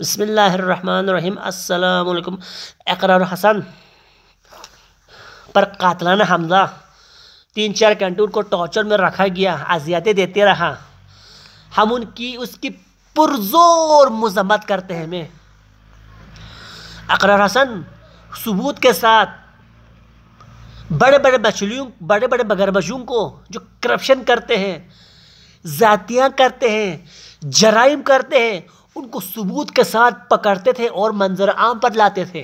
बसमीम अल्लाम अकरार हसन पर कातलाना हमला तीन चार घंटे उनको टॉर्चर में रखा गया अजियातें देते रहा हम उनकी उसकी पुरजोर मजम्मत करते हैं मैं अकरार हसन सबूत के साथ बड़े बड़े बचलियों बड़े बड़े बगरबशों को जो करप्शन करते हैं ज़ातियाँ करते हैं जराइम करते हैं उनको सबूत के साथ पकड़ते थे और मंजर आम पर लाते थे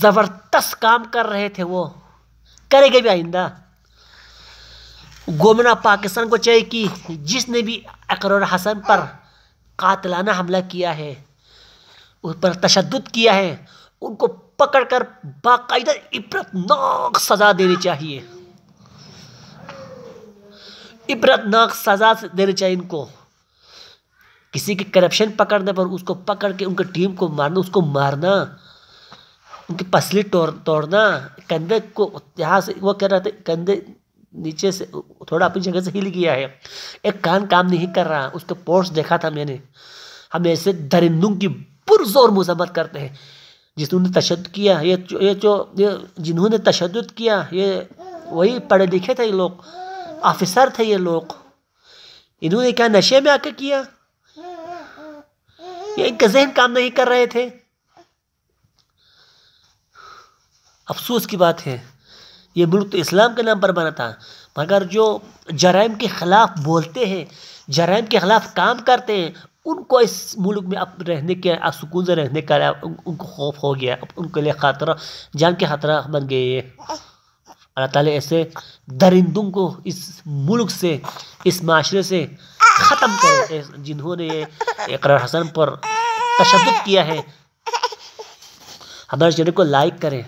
ज़बरदस्त काम कर रहे थे वो करेंगे भी आइंदा गोमना पाकिस्तान को चाहिए कि जिसने भी अकरर हसन पर कातलाना हमला किया है उस पर तशद किया है उनको पकड़ कर बाकायदा इबरतनाक सज़ा देनी चाहिए इबरतनाक सज़ा देनी चाहिए इनको किसी की करप्शन पकड़ने पर उसको पकड़ के उनकी टीम को मारना उसको मारना उनकी पसली तोड़ तोड़ना कंधे को यहाँ से वो कह रहे थे कंधे नीचे से थोड़ा अपनी जगह से हिल गया है एक कान काम नहीं कर रहा उसके पोर्स देखा था मैंने हम ऐसे दरिंदों की पुरजोर मजम्मत करते हैं जिसने तशद किया ये ये जो ये जिन्होंने तशद किया ये वही पढ़े लिखे थे ये लोग ऑफिसर थे ये लोग इन्होंने क्या नशे में आके किया ये इनके जहन काम नहीं कर रहे थे अफसोस की बात है ये मुल्क तो इस्लाम के नाम पर बना था मगर जो जराइम के ख़िलाफ़ बोलते हैं जराइम के ख़िलाफ़ काम करते हैं उनको इस मुल्क में अब रहने के अब सुकून से रहने का उनको खौफ हो गया उनके लिए ख़तरा जान के ख़तरा बन गए ये अल्लाह ताला ऐसे दरिंदों को इस मुल्क से इस माशरे से ख़त्म करें जिन्होंने इकरार हसन पर तशद किया है हमारे चैनल को लाइक करें